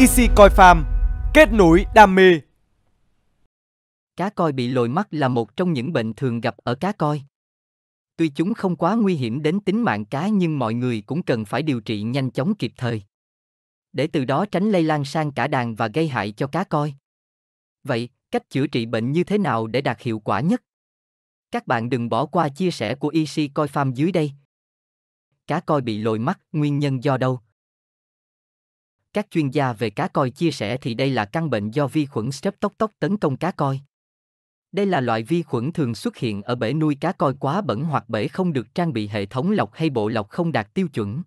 EC Coi Farm Kết nối đam mê Cá coi bị lồi mắt là một trong những bệnh thường gặp ở cá coi. Tuy chúng không quá nguy hiểm đến tính mạng cá nhưng mọi người cũng cần phải điều trị nhanh chóng kịp thời. Để từ đó tránh lây lan sang cả đàn và gây hại cho cá coi. Vậy, cách chữa trị bệnh như thế nào để đạt hiệu quả nhất? Các bạn đừng bỏ qua chia sẻ của EC Coi Farm dưới đây. Cá coi bị lồi mắt, nguyên nhân do đâu? Các chuyên gia về cá coi chia sẻ thì đây là căn bệnh do vi khuẩn Streptococcus tấn công cá coi. Đây là loại vi khuẩn thường xuất hiện ở bể nuôi cá coi quá bẩn hoặc bể không được trang bị hệ thống lọc hay bộ lọc không đạt tiêu chuẩn.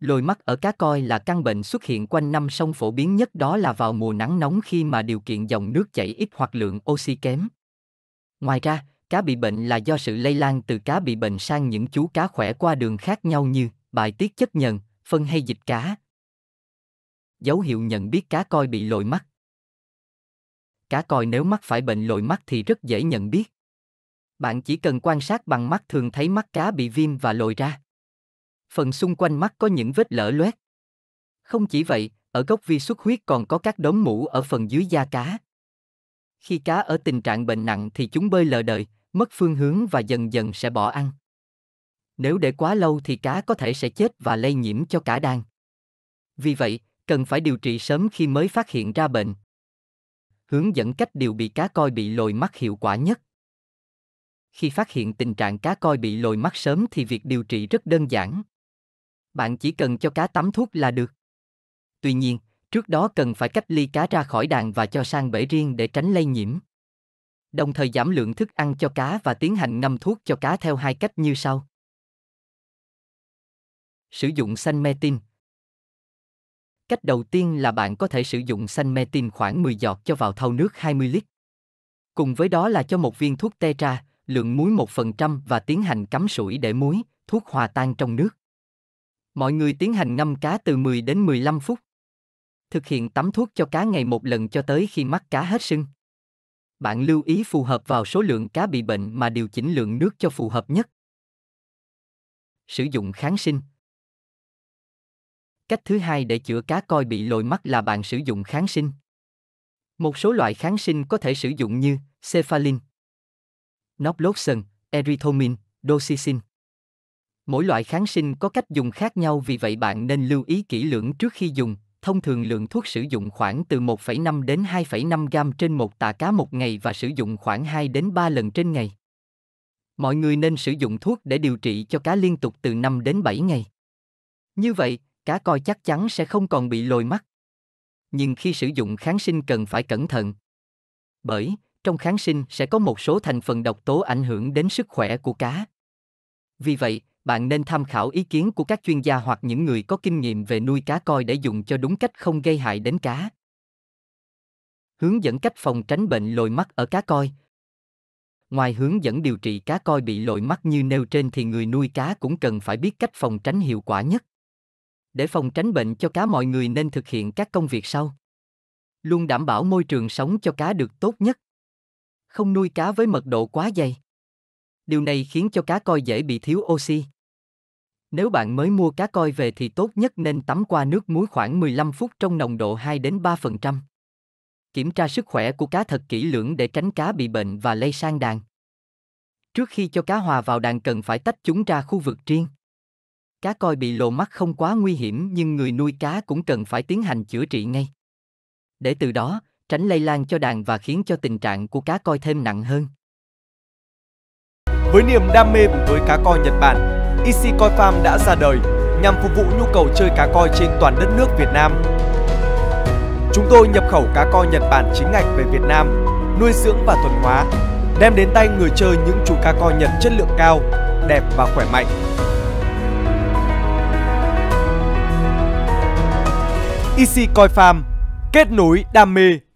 Lồi mắt ở cá coi là căn bệnh xuất hiện quanh năm sông phổ biến nhất đó là vào mùa nắng nóng khi mà điều kiện dòng nước chảy ít hoặc lượng oxy kém. Ngoài ra, cá bị bệnh là do sự lây lan từ cá bị bệnh sang những chú cá khỏe qua đường khác nhau như bài tiết chất nhờn, phân hay dịch cá, dấu hiệu nhận biết cá coi bị lội mắt. Cá coi nếu mắc phải bệnh lội mắt thì rất dễ nhận biết. Bạn chỉ cần quan sát bằng mắt thường thấy mắt cá bị viêm và lồi ra. Phần xung quanh mắt có những vết lở loét. Không chỉ vậy, ở gốc vi xuất huyết còn có các đốm mũ ở phần dưới da cá. Khi cá ở tình trạng bệnh nặng thì chúng bơi lờ đời, mất phương hướng và dần dần sẽ bỏ ăn. Nếu để quá lâu thì cá có thể sẽ chết và lây nhiễm cho cả đàn. Vì vậy, cần phải điều trị sớm khi mới phát hiện ra bệnh. Hướng dẫn cách điều bị cá coi bị lồi mắt hiệu quả nhất. Khi phát hiện tình trạng cá coi bị lồi mắt sớm thì việc điều trị rất đơn giản. Bạn chỉ cần cho cá tắm thuốc là được. Tuy nhiên, trước đó cần phải cách ly cá ra khỏi đàn và cho sang bể riêng để tránh lây nhiễm. Đồng thời giảm lượng thức ăn cho cá và tiến hành ngâm thuốc cho cá theo hai cách như sau. Sử dụng xanh metin, Cách đầu tiên là bạn có thể sử dụng xanh me tin khoảng 10 giọt cho vào thau nước 20 lít. Cùng với đó là cho một viên thuốc tetra, lượng muối 1% và tiến hành cắm sủi để muối, thuốc hòa tan trong nước. Mọi người tiến hành ngâm cá từ 10 đến 15 phút. Thực hiện tắm thuốc cho cá ngày một lần cho tới khi mắt cá hết sưng. Bạn lưu ý phù hợp vào số lượng cá bị bệnh mà điều chỉnh lượng nước cho phù hợp nhất. Sử dụng kháng sinh, Cách thứ hai để chữa cá coi bị lồi mắt là bạn sử dụng kháng sinh. Một số loại kháng sinh có thể sử dụng như cephalin, noploxon, erythomin, doxycin Mỗi loại kháng sinh có cách dùng khác nhau vì vậy bạn nên lưu ý kỹ lưỡng trước khi dùng. Thông thường lượng thuốc sử dụng khoảng từ 1,5 đến 2,5 gram trên một tạ cá một ngày và sử dụng khoảng 2 đến 3 lần trên ngày. Mọi người nên sử dụng thuốc để điều trị cho cá liên tục từ 5 đến 7 ngày. Như vậy, cá coi chắc chắn sẽ không còn bị lồi mắt. Nhưng khi sử dụng kháng sinh cần phải cẩn thận. Bởi, trong kháng sinh sẽ có một số thành phần độc tố ảnh hưởng đến sức khỏe của cá. Vì vậy, bạn nên tham khảo ý kiến của các chuyên gia hoặc những người có kinh nghiệm về nuôi cá coi để dùng cho đúng cách không gây hại đến cá. Hướng dẫn cách phòng tránh bệnh lồi mắt ở cá coi. Ngoài hướng dẫn điều trị cá coi bị lồi mắt như nêu trên thì người nuôi cá cũng cần phải biết cách phòng tránh hiệu quả nhất để phòng tránh bệnh cho cá mọi người nên thực hiện các công việc sau luôn đảm bảo môi trường sống cho cá được tốt nhất không nuôi cá với mật độ quá dày điều này khiến cho cá coi dễ bị thiếu oxy nếu bạn mới mua cá coi về thì tốt nhất nên tắm qua nước muối khoảng 15 phút trong nồng độ 2 đến 3%. Kiểm tra sức khỏe của cá thật kỹ lưỡng để tránh cá bị bệnh và lây sang đàn. Trước khi cho cá hòa vào đàn cần phải tách chúng ra khu vực riêng. Cá coi bị lộ mắt không quá nguy hiểm nhưng người nuôi cá cũng cần phải tiến hành chữa trị ngay. Để từ đó, tránh lây lan cho đàn và khiến cho tình trạng của cá coi thêm nặng hơn. Với niềm đam mê với cá coi Nhật Bản, Isi Koi Farm đã ra đời nhằm phục vụ nhu cầu chơi cá coi trên toàn đất nước Việt Nam. Chúng tôi nhập khẩu cá coi Nhật Bản chính ngạch về Việt Nam, nuôi dưỡng và thuần hóa, đem đến tay người chơi những chú cá coi Nhật chất lượng cao, đẹp và khỏe mạnh. EC Coi Farm, kết nối đam mê